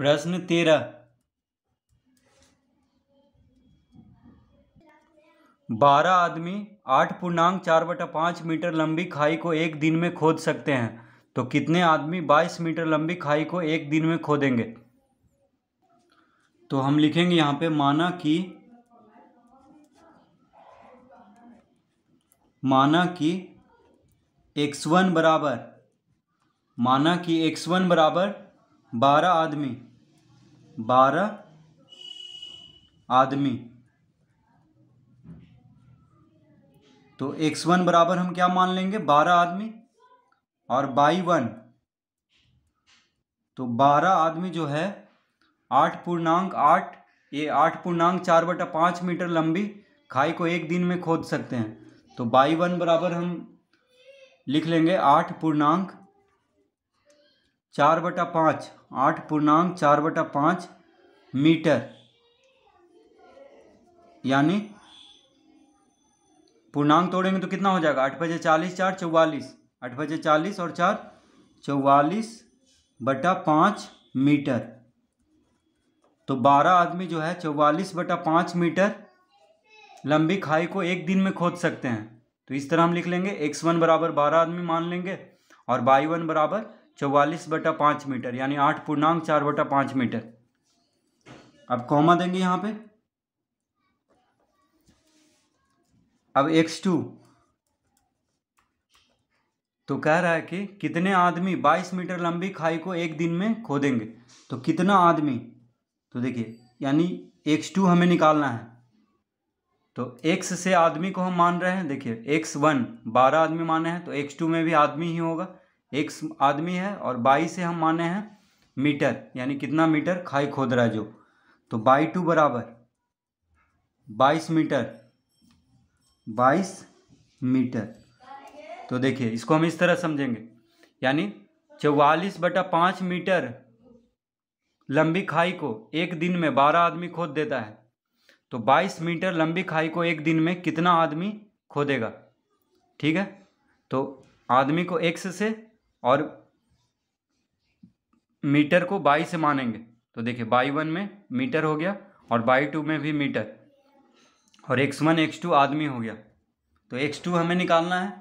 प्रश्न तेरह बारह आदमी आठ पूर्णांक चार बटा पाँच मीटर लंबी खाई को एक दिन में खोद सकते हैं तो कितने आदमी बाईस मीटर लंबी खाई को एक दिन में खोदेंगे तो हम लिखेंगे यहाँ पे माना कि माना कि x1 बराबर माना कि x1 बराबर बारह आदमी बारह आदमी तो एक्स वन बराबर हम क्या मान लेंगे बारह आदमी और बाई वन तो बारह आदमी जो है आठ पूर्णांक आठ ये आठ पूर्णांक चार बटा पाँच मीटर लंबी खाई को एक दिन में खोद सकते हैं तो बाई वन बराबर हम लिख लेंगे आठ पूर्णांक चार बटा पाँच आठ पूर्णांक चार बटा पाँच मीटर यानी पूर्णांक तोड़ेंगे तो कितना हो जाएगा आठ बजे चालीस चार चौवालीस आठ बजे चालीस और चार चौवालीस बटा पाँच मीटर तो बारह आदमी जो है चौवालीस बटा पाँच मीटर लंबी खाई को एक दिन में खोद सकते हैं तो इस तरह हम लिख लेंगे एक्स वन बराबर बारह आदमी मान लेंगे और वाई वन बराबर चौवालीस बटा पाँच मीटर यानी आठ पूर्णांक चार बटा पाँच मीटर अब कोमा देंगे यहाँ पे अब एक्स टू तो कह रहा है कि कितने आदमी 22 मीटर लंबी खाई को एक दिन में खोदेंगे तो कितना आदमी तो देखिए यानी एक्स टू हमें निकालना है तो एक्स से आदमी को हम मान रहे हैं देखिए एक्स वन बारह आदमी माने हैं तो एक्स टू में भी आदमी ही होगा एक आदमी है और बाई से हम माने हैं मीटर यानी कितना मीटर खाई खोद रहा है जो तो बाई टू बराबर बाईस मीटर बाईस मीटर तो देखिए इसको हम इस तरह समझेंगे यानी चौवालीस बटा पाँच मीटर लंबी खाई को एक दिन में बारह आदमी खोद देता है तो बाईस मीटर लंबी खाई को एक दिन में कितना आदमी खोदेगा ठीक है तो आदमी को एक्स से और मीटर को बाई से मानेंगे तो देखिए बाई वन में मीटर हो गया और बाई टू में भी मीटर और एक्स वन एक्स टू आदमी हो गया तो एक्स टू हमें निकालना है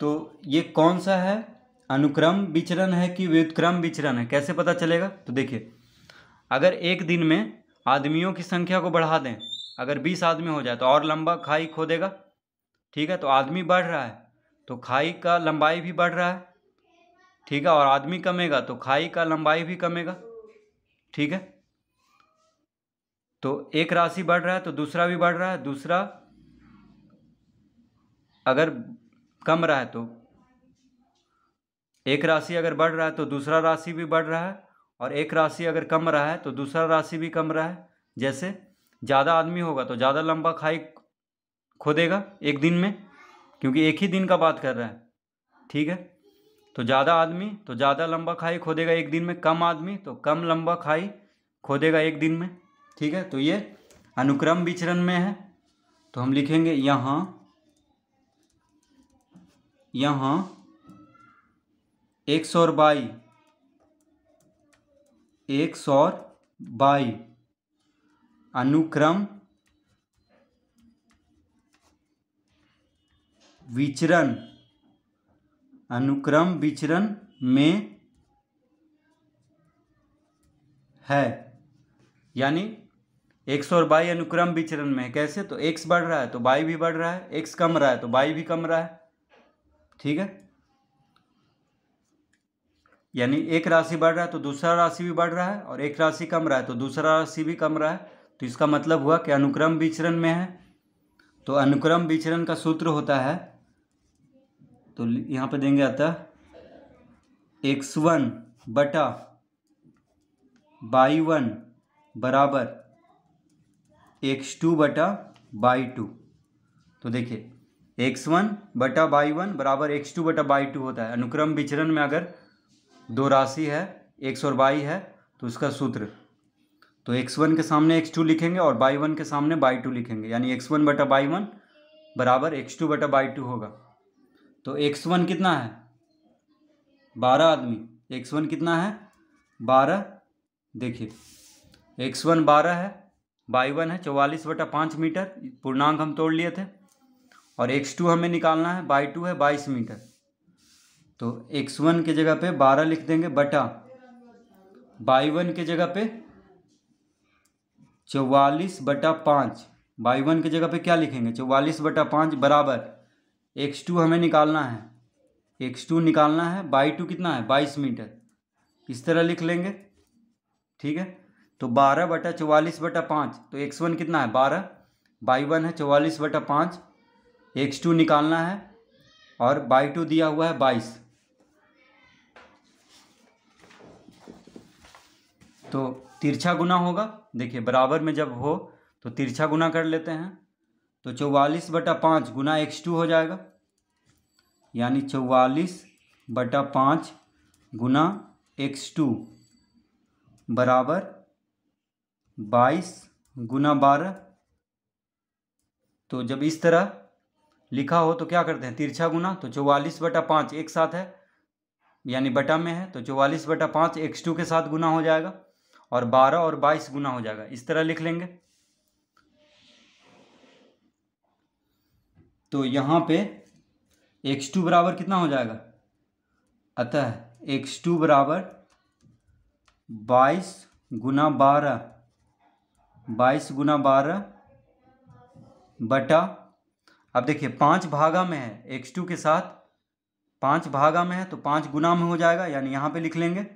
तो ये कौन सा है अनुक्रम विचरण है कि व्युतक्रम विचरण है कैसे पता चलेगा तो देखिए अगर एक दिन में आदमियों की संख्या को बढ़ा दें अगर बीस आदमी हो जाए तो और लंबा खाई खोदेगा ठीक है तो आदमी बढ़ रहा है तो खाई का लंबाई भी बढ़ रहा है ठीक है और आदमी कमेगा तो खाई का लंबाई भी कमेगा ठीक है तो एक राशि बढ़ रहा है तो दूसरा भी बढ़ रहा है दूसरा अगर कम रहा है तो एक राशि अगर बढ़ रहा है तो दूसरा राशि भी बढ़ रहा है और एक राशि अगर कम रहा है तो दूसरा राशि भी कम रहा है जैसे ज़्यादा आदमी होगा तो ज़्यादा लंबा खाई खोदेगा एक दिन में क्योंकि एक ही दिन का बात कर रहा है ठीक है तो ज़्यादा आदमी तो ज़्यादा लंबा खाई खोदेगा एक दिन में कम आदमी तो कम लंबा खाई खोदेगा एक दिन में ठीक है तो ये अनुक्रम विचरण में है तो हम लिखेंगे यहाँ यहाँ एक सौ बाई एक सौ बाई अनुक्रम विचरण अनुक्रम विचरण में है यानी एक्स और बाई अनुक्रम विचरण में कैसे तो एक्स बढ़ रहा है तो बाई भी बढ़ रहा है एक्स कम रहा है तो बाई भी कम रहा है ठीक है यानी एक राशि बढ़ रहा है तो दूसरा राशि भी बढ़ रहा है और एक राशि कम रहा है तो दूसरा राशि भी कम रहा है तो इसका मतलब हुआ कि अनुक्रम विचरण में है तो अनुक्रम विचरण का सूत्र होता है तो यहाँ पे देंगे आता एक्स वन बटा बाई वन बराबर एक्स टू बटा बाई टू तो देखिए एक्स वन बटा बाई वन बराबर एक्स टू बटा बाई टू होता है अनुक्रम विचरण में अगर दो राशि है एक्स और बाई है तो उसका सूत्र तो एक्स वन के सामने एक्स टू लिखेंगे और बाई वन के सामने बाई टू लिखेंगे यानी एक्स वन बटा बाई वन बराबर एक्स टू बटा बाई टू होगा तो एक्स वन कितना है बारह आदमी एक्स वन कितना है बारह देखिए एक्स वन बारह है बाई वन है चौवालीस बटा पाँच मीटर पूर्णांक हम तोड़ लिए थे और एक्स टू हमें निकालना है बाई टू है बाईस मीटर तो एक्स वन के जगह पे बारह लिख देंगे बटा बाई वन के जगह पे चौवालीस बटा पाँच बाई वन के जगह पे क्या लिखेंगे चौवालीस बटा पाँच बराबर एक्स टू हमें निकालना है एक्स टू निकालना है बाई टू कितना है बाईस मीटर इस तरह लिख लेंगे ठीक है तो बारह बटा चौवालीस बटा पाँच तो एक्स वन कितना है बारह बाई वन है चौवालीस बटा पाँच एक्स टू निकालना है और बाई टू दिया हुआ है बाईस तो तिरछा गुना होगा देखिए बराबर में जब हो तो तिरछा गुना कर लेते हैं तो चौवालीस बटा पाँच गुना एक्स टू हो जाएगा यानी चौवालीस बटा पाँच गुना एक्स टू बराबर बाईस गुना बारह तो जब इस तरह लिखा हो तो क्या करते हैं तिरछा गुना तो चौवालीस बटा पाँच एक साथ है यानी बटा में है तो चौवालीस बटा पाँच एक्स टू के साथ गुना हो जाएगा और बारह और बाईस गुना हो जाएगा इस तरह लिख लेंगे तो यहाँ पे एक्स टू बराबर कितना हो जाएगा अतः एक्स टू बराबर बाईस गुना बारह बाईस गुना बारह बटा अब देखिए पाँच भागा में है एक्स टू के साथ पाँच भागा में है तो पाँच गुना में हो जाएगा यानी यहाँ पे लिख लेंगे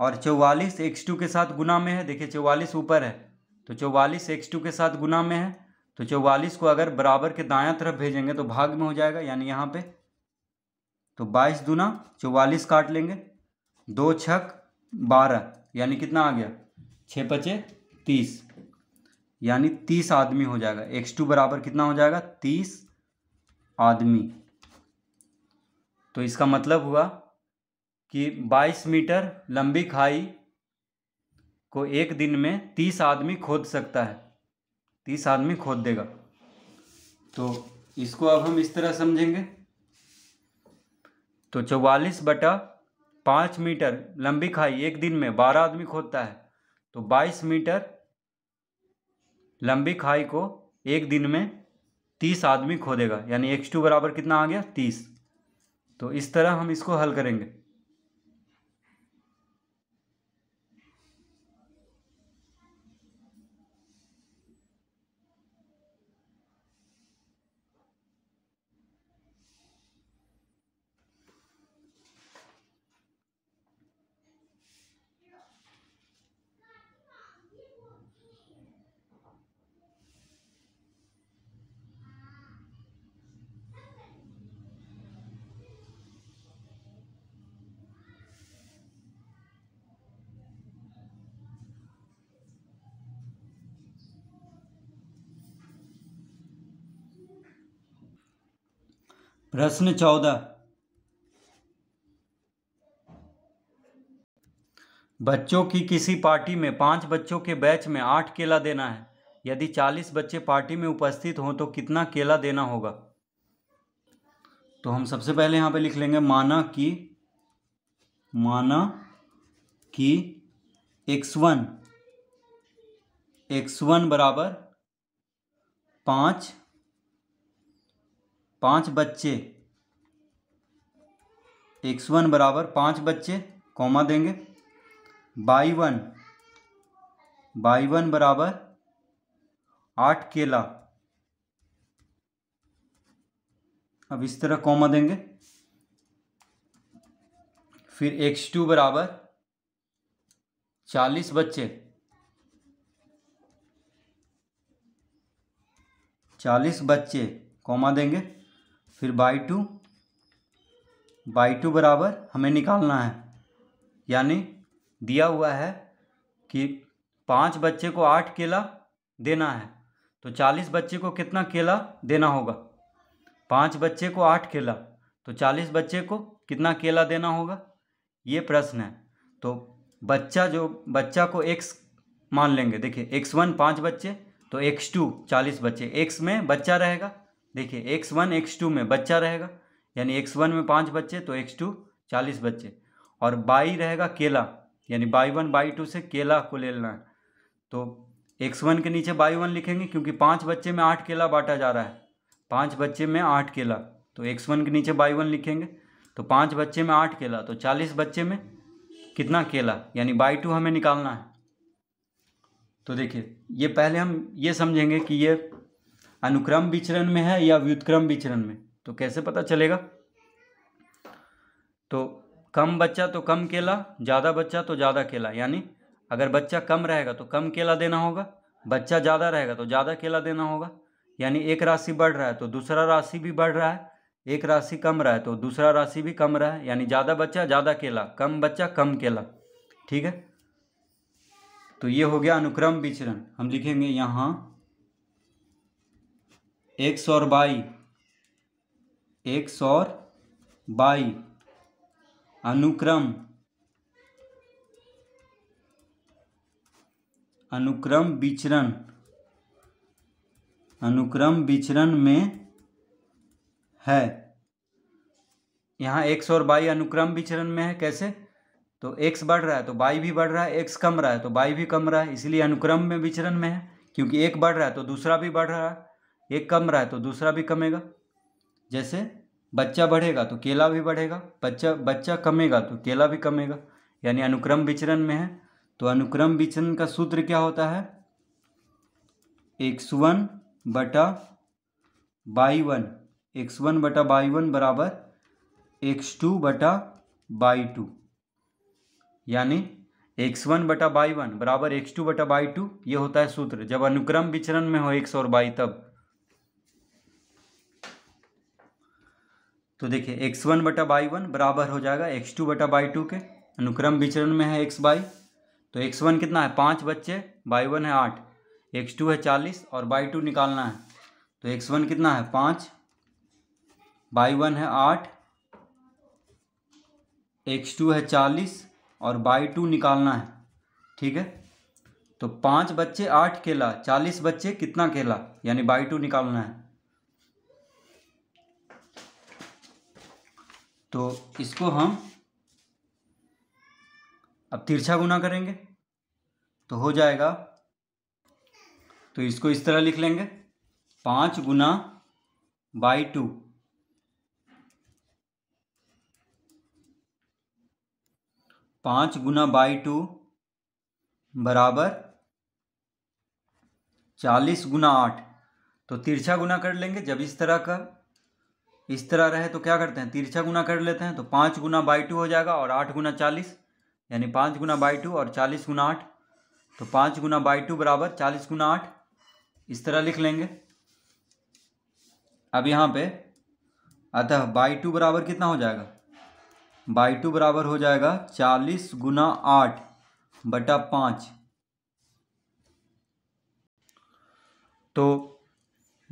और चौवालीस एक्स टू के साथ गुना में है देखिए चौवालीस ऊपर है तो चौवालीस एक्स टू के साथ गुना में है तो चौवालीस को अगर बराबर के दायां तरफ भेजेंगे तो भाग में हो जाएगा यानी यहाँ पे तो बाईस दूना चौवालीस काट लेंगे दो छक बारह यानी कितना आ गया छः पचे तीस यानी तीस आदमी हो जाएगा एक्स टू बराबर कितना हो जाएगा तीस आदमी तो इसका मतलब हुआ कि बाईस मीटर लंबी खाई को एक दिन में तीस आदमी खोद सकता है तीस आदमी खोद देगा तो इसको अब हम इस तरह समझेंगे तो चौवालीस बटा पाँच मीटर लंबी खाई एक दिन में बारह आदमी खोदता है तो बाईस मीटर लंबी खाई को एक दिन में तीस आदमी खोदेगा यानी एक्स टू बराबर कितना आ गया तीस तो इस तरह हम इसको हल करेंगे प्रश्न चौदह बच्चों की किसी पार्टी में पांच बच्चों के बैच में आठ केला देना है यदि चालीस बच्चे पार्टी में उपस्थित हों तो कितना केला देना होगा तो हम सबसे पहले यहां पे लिख लेंगे माना कि माना कि एक्स वन एक्स वन बराबर पांच पांच बच्चे एक्स वन बराबर पांच बच्चे कॉमा देंगे बाई वन बाई वन बराबर आठ केला अब इस तरह कॉमा देंगे फिर एक्स टू बराबर चालीस बच्चे चालीस बच्चे कॉमा देंगे फिर बाई टू बाई टू बराबर हमें निकालना है यानी दिया हुआ है कि पाँच बच्चे को आठ केला देना है तो चालीस बच्चे को कितना केला देना होगा पाँच बच्चे को आठ केला तो चालीस बच्चे को कितना केला देना होगा ये प्रश्न है तो बच्चा जो बच्चा को एक्स मान लेंगे देखिए एक्स वन पाँच बच्चे तो एक्स टू चालीस बच्चे एक्स में बच्चा रहेगा देखिए एक्स वन एक्स टू में बच्चा रहेगा यानी एक्स वन में पाँच बच्चे तो एक्स टू चालीस बच्चे और बाई रहेगा केला यानी बाई वन बाई टू से केला को ले लेना है तो एक्स वन के नीचे बाई वन लिखेंगे क्योंकि पाँच बच्चे में आठ केला बांटा जा रहा है पाँच बच्चे में आठ केला तो एक्स वन के नीचे बाई वन लिखेंगे तो पाँच बच्चे में आठ केला तो चालीस बच्चे में कितना केला यानी बाई टू हमें निकालना है तो देखिए ये पहले हम ये समझेंगे कि ये अनुक्रम विचरण में है या व्युतक्रम विचरण में तो कैसे पता चलेगा तो कम बच्चा तो कम केला ज़्यादा बच्चा तो ज़्यादा केला यानी अगर बच्चा कम रहेगा तो कम केला देना होगा बच्चा ज़्यादा रहेगा तो ज़्यादा केला देना होगा यानी एक राशि बढ़ रहा है तो दूसरा राशि भी बढ़ रहा है एक राशि कम रहा है तो दूसरा राशि भी कम रहा है यानी ज़्यादा बच्चा ज़्यादा केला कम बच्चा कम केला ठीक है तो ये हो गया अनुक्रम विचरण हम लिखेंगे यहाँ एक सौ और बाई एक सौ और बाई अनुक्रम अनुक्रम विचरण अनुक्रम विचरण में है यहाँ एक्स और बाई अनुक्रम विचरण में है कैसे तो एक्स बढ़ रहा है तो बाई भी बढ़ रहा है एक्स कम रहा है तो बाई भी कम रहा है इसलिए अनुक्रम में विचरण में है क्योंकि एक बढ़ रहा है तो दूसरा भी बढ़ रहा है एक कम रहा है तो दूसरा भी कमेगा जैसे बच्चा बढ़ेगा तो केला भी बढ़ेगा बच्चा बच्चा कमेगा तो केला भी कमेगा यानी अनुक्रम विचरण में है तो अनुक्रम विचरण का सूत्र क्या होता है एक्स वन बटा बाई वन एक्स वन बटा बाई वन बराबर एक्स टू बटा बाई टू यानी एक्स वन बटा बाई वन बराबर एक्स टू बटा बाई टू ये होता है सूत्र जब अनुक्रम विचरण में हो एक्स और बाई तब तो देखिए एक्स वन बटा बाई वन बराबर हो जाएगा एक्स टू बटा बाई टू के अनुक्रम विचरण में है एक्स बाई तो एक्स वन कितना है पाँच बच्चे बाई वन है आठ एक्स टू है चालीस और बाई टू निकालना है तो एक्स वन कितना है पाँच बाई वन है आठ एक्स टू है चालीस और बाई टू निकालना है ठीक है तो पाँच बच्चे आठ केला चालीस बच्चे कितना केला यानी बाई टू निकालना है तो इसको हम अब तिरछा गुना करेंगे तो हो जाएगा तो इसको इस तरह लिख लेंगे पाँच गुना बाई टू पाँच गुना बाई टू बराबर चालीस गुना आठ तो तिरछा गुना कर लेंगे जब इस तरह का इस तरह रहे तो क्या करते हैं तिरछा गुना कर लेते हैं तो पाँच गुना बाई टू हो जाएगा और आठ गुना चालीस यानी पाँच गुना बाई टू और चालीस गुना आठ तो पाँच गुना बाई टू बराबर चालीस गुना आठ इस तरह लिख लेंगे अब यहाँ पे अतः बाई टू बराबर कितना हो जाएगा बाई टू बराबर हो जाएगा चालीस गुना आठ बटा पाँच तो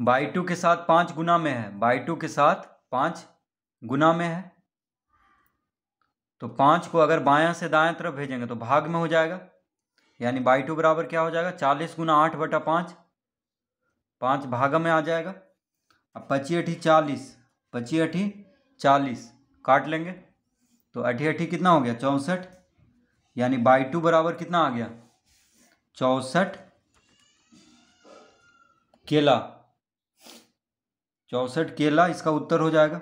बाई टू के साथ पाँच गुना में है बाई टू के साथ पाँच गुना में है तो पांच को अगर बायां से दाएं तरफ भेजेंगे तो भाग में हो जाएगा यानी बाई टू बराबर क्या हो जाएगा चालीस गुना आठ बटा पाँच पाँच भाग में आ जाएगा अब पची अठी चालीस पची अठी चालीस काट लेंगे तो अठी अठी कितना हो गया चौंसठ यानी बाई टू बराबर कितना आ गया चौंसठ केला चौसठ केला इसका उत्तर हो जाएगा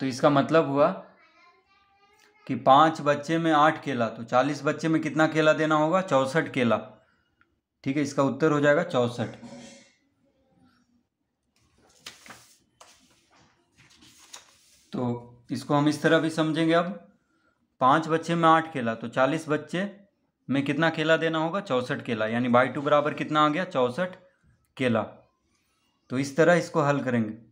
तो इसका मतलब हुआ कि पांच बच्चे में आठ केला तो चालीस बच्चे में कितना केला देना होगा चौसठ केला ठीक है इसका उत्तर हो जाएगा चौसठ तो इसको हम इस तरह भी समझेंगे अब पांच बच्चे में आठ केला तो चालीस बच्चे में कितना केला देना होगा चौसठ केला यानी बाई टू बराबर कितना आ गया चौसठ केला तो इस तरह इसको हल करेंगे